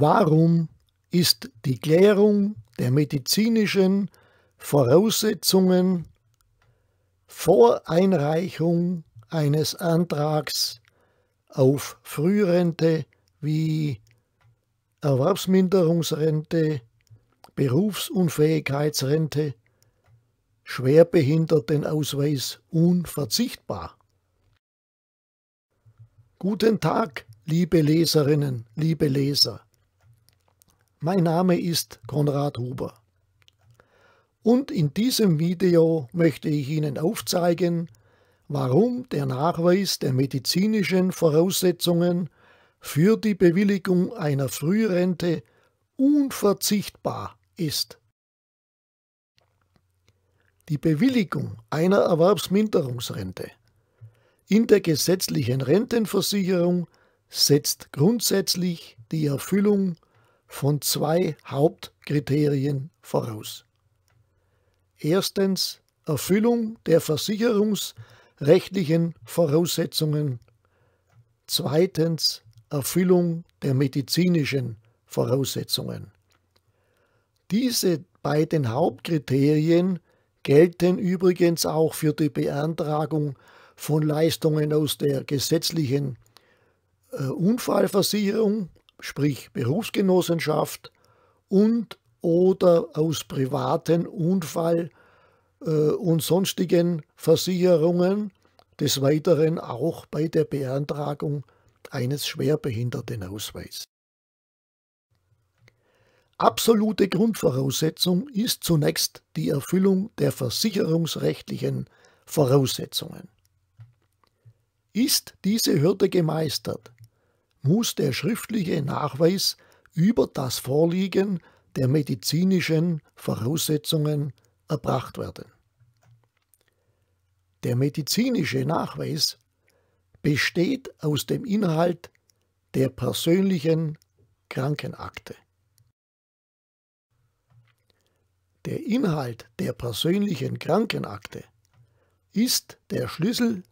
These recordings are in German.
Warum ist die Klärung der medizinischen Voraussetzungen vor Einreichung eines Antrags auf Frührente wie Erwerbsminderungsrente, Berufsunfähigkeitsrente, Schwerbehindertenausweis unverzichtbar. Guten Tag, liebe Leserinnen, liebe Leser. Mein Name ist Konrad Huber. Und in diesem Video möchte ich Ihnen aufzeigen, warum der Nachweis der medizinischen Voraussetzungen für die Bewilligung einer Frührente unverzichtbar ist. Die Bewilligung einer Erwerbsminderungsrente in der gesetzlichen Rentenversicherung setzt grundsätzlich die Erfüllung von zwei Hauptkriterien voraus. Erstens Erfüllung der versicherungsrechtlichen Voraussetzungen. Zweitens Erfüllung der medizinischen Voraussetzungen. Diese beiden Hauptkriterien gelten übrigens auch für die Beantragung von Leistungen aus der gesetzlichen äh, Unfallversicherung sprich Berufsgenossenschaft und oder aus privaten Unfall- äh, und sonstigen Versicherungen, des Weiteren auch bei der Beantragung eines schwerbehinderten Schwerbehindertenausweis. Absolute Grundvoraussetzung ist zunächst die Erfüllung der versicherungsrechtlichen Voraussetzungen. Ist diese Hürde gemeistert, muss der schriftliche Nachweis über das Vorliegen der medizinischen Voraussetzungen erbracht werden. Der medizinische Nachweis besteht aus dem Inhalt der persönlichen Krankenakte. Der Inhalt der persönlichen Krankenakte ist der Schlüssel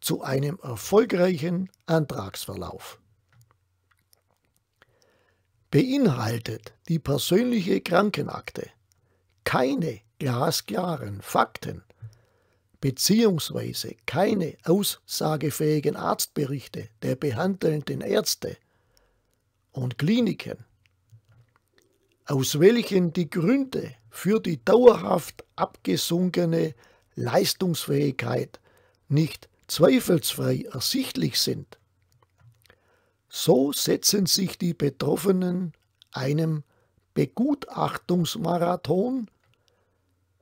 zu einem erfolgreichen Antragsverlauf beinhaltet die persönliche Krankenakte keine glasklaren Fakten beziehungsweise keine aussagefähigen Arztberichte der behandelnden Ärzte und Kliniken, aus welchen die Gründe für die dauerhaft abgesunkene Leistungsfähigkeit nicht zweifelsfrei ersichtlich sind, so setzen sich die Betroffenen einem Begutachtungsmarathon,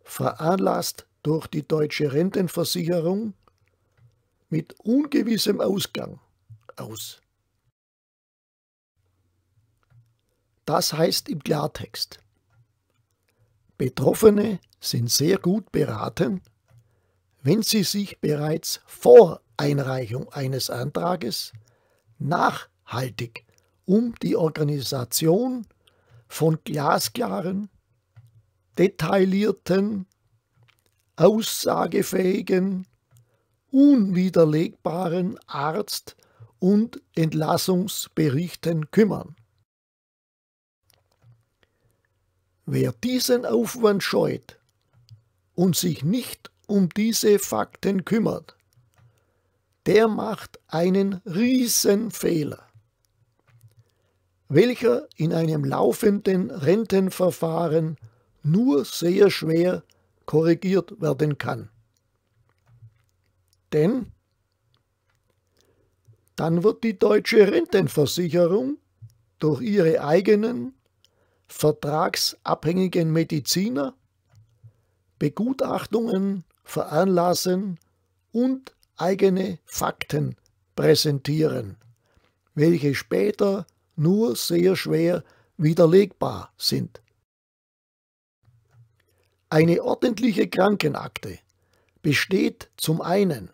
veranlasst durch die deutsche Rentenversicherung, mit ungewissem Ausgang aus. Das heißt im Klartext, Betroffene sind sehr gut beraten, wenn sie sich bereits vor Einreichung eines Antrages nach haltig um die Organisation von glasklaren, detaillierten, aussagefähigen, unwiderlegbaren Arzt- und Entlassungsberichten kümmern. Wer diesen Aufwand scheut und sich nicht um diese Fakten kümmert, der macht einen Riesenfehler welcher in einem laufenden Rentenverfahren nur sehr schwer korrigiert werden kann. Denn dann wird die deutsche Rentenversicherung durch ihre eigenen vertragsabhängigen Mediziner Begutachtungen veranlassen und eigene Fakten präsentieren, welche später nur sehr schwer widerlegbar sind. Eine ordentliche Krankenakte besteht zum einen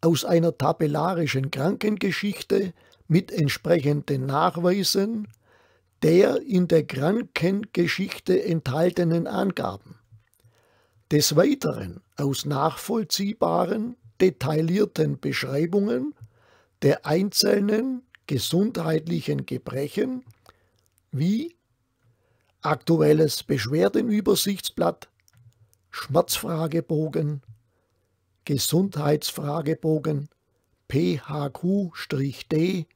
aus einer tabellarischen Krankengeschichte mit entsprechenden Nachweisen der in der Krankengeschichte enthaltenen Angaben, des Weiteren aus nachvollziehbaren, detaillierten Beschreibungen der einzelnen gesundheitlichen Gebrechen wie aktuelles Beschwerdenübersichtsblatt, Schmerzfragebogen, Gesundheitsfragebogen, PHQ-D,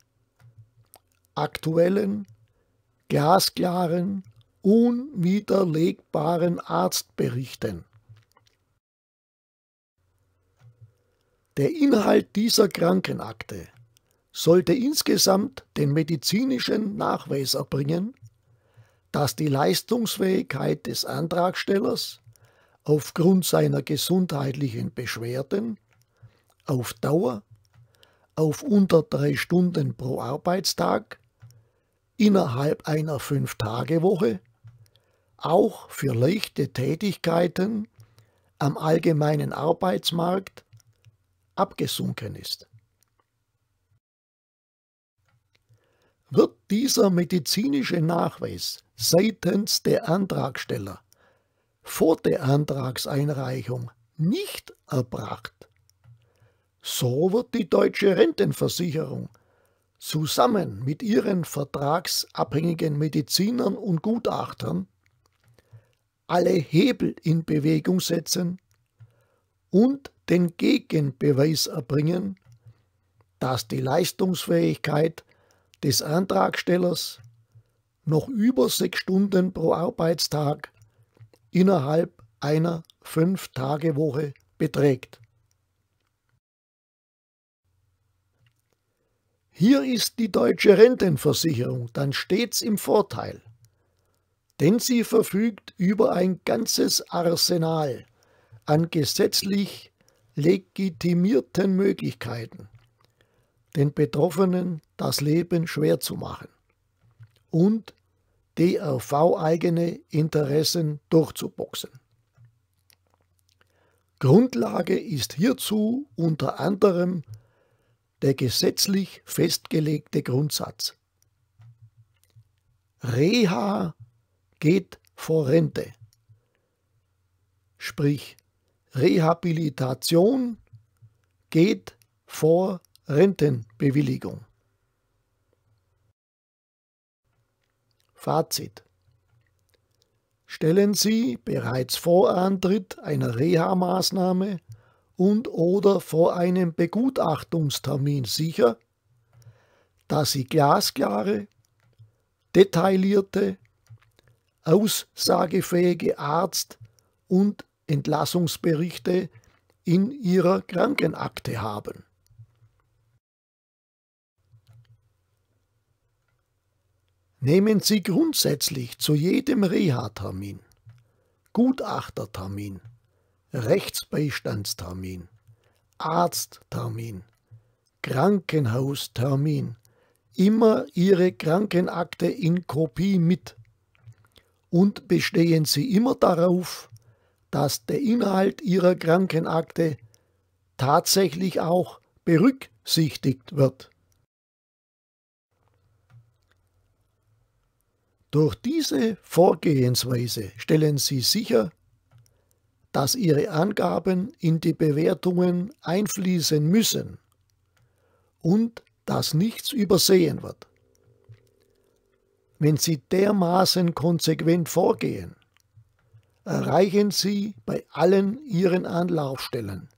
aktuellen, glasklaren, unwiderlegbaren Arztberichten. Der Inhalt dieser Krankenakte sollte insgesamt den medizinischen Nachweis erbringen, dass die Leistungsfähigkeit des Antragstellers aufgrund seiner gesundheitlichen Beschwerden auf Dauer auf unter drei Stunden pro Arbeitstag innerhalb einer Fünf-Tage-Woche auch für leichte Tätigkeiten am allgemeinen Arbeitsmarkt abgesunken ist. wird dieser medizinische Nachweis seitens der Antragsteller vor der Antragseinreichung nicht erbracht, so wird die deutsche Rentenversicherung zusammen mit ihren vertragsabhängigen Medizinern und Gutachtern alle Hebel in Bewegung setzen und den Gegenbeweis erbringen, dass die Leistungsfähigkeit des Antragstellers noch über sechs Stunden pro Arbeitstag innerhalb einer Fünf-Tage-Woche beträgt. Hier ist die deutsche Rentenversicherung dann stets im Vorteil, denn sie verfügt über ein ganzes Arsenal an gesetzlich legitimierten Möglichkeiten, den Betroffenen das Leben schwer zu machen und DRV-eigene Interessen durchzuboxen. Grundlage ist hierzu unter anderem der gesetzlich festgelegte Grundsatz. Reha geht vor Rente, sprich Rehabilitation geht vor Rente. Rentenbewilligung. Fazit. Stellen Sie bereits vor Antritt einer Reha-Maßnahme und oder vor einem Begutachtungstermin sicher, dass Sie glasklare, detaillierte, aussagefähige Arzt- und Entlassungsberichte in Ihrer Krankenakte haben. Nehmen Sie grundsätzlich zu jedem Reha-Termin, Gutachtertermin, Rechtsbeistandstermin, Arzttermin, Krankenhaustermin immer Ihre Krankenakte in Kopie mit und bestehen Sie immer darauf, dass der Inhalt Ihrer Krankenakte tatsächlich auch berücksichtigt wird. Durch diese Vorgehensweise stellen Sie sicher, dass Ihre Angaben in die Bewertungen einfließen müssen und dass nichts übersehen wird. Wenn Sie dermaßen konsequent vorgehen, erreichen Sie bei allen Ihren Anlaufstellen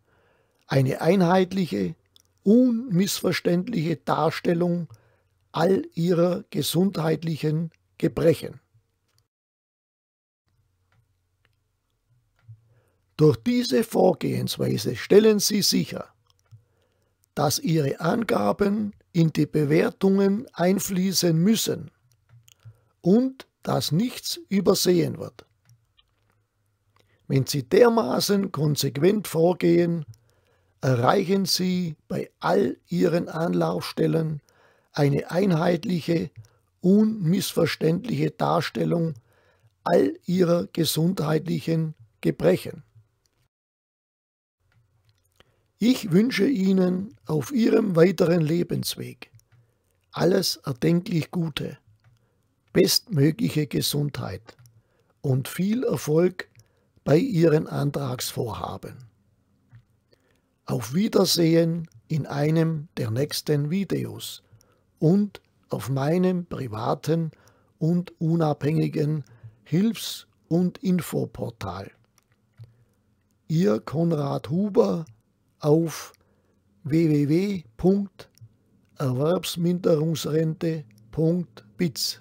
eine einheitliche, unmissverständliche Darstellung all Ihrer gesundheitlichen Gebrechen. Durch diese Vorgehensweise stellen Sie sicher, dass Ihre Angaben in die Bewertungen einfließen müssen und dass nichts übersehen wird. Wenn Sie dermaßen konsequent vorgehen, erreichen Sie bei all Ihren Anlaufstellen eine einheitliche unmissverständliche Darstellung all ihrer gesundheitlichen Gebrechen. Ich wünsche Ihnen auf Ihrem weiteren Lebensweg alles erdenklich Gute, bestmögliche Gesundheit und viel Erfolg bei Ihren Antragsvorhaben. Auf Wiedersehen in einem der nächsten Videos und auf meinem privaten und unabhängigen Hilfs- und Infoportal. Ihr Konrad Huber auf www.erwerbsminderungsrente.biz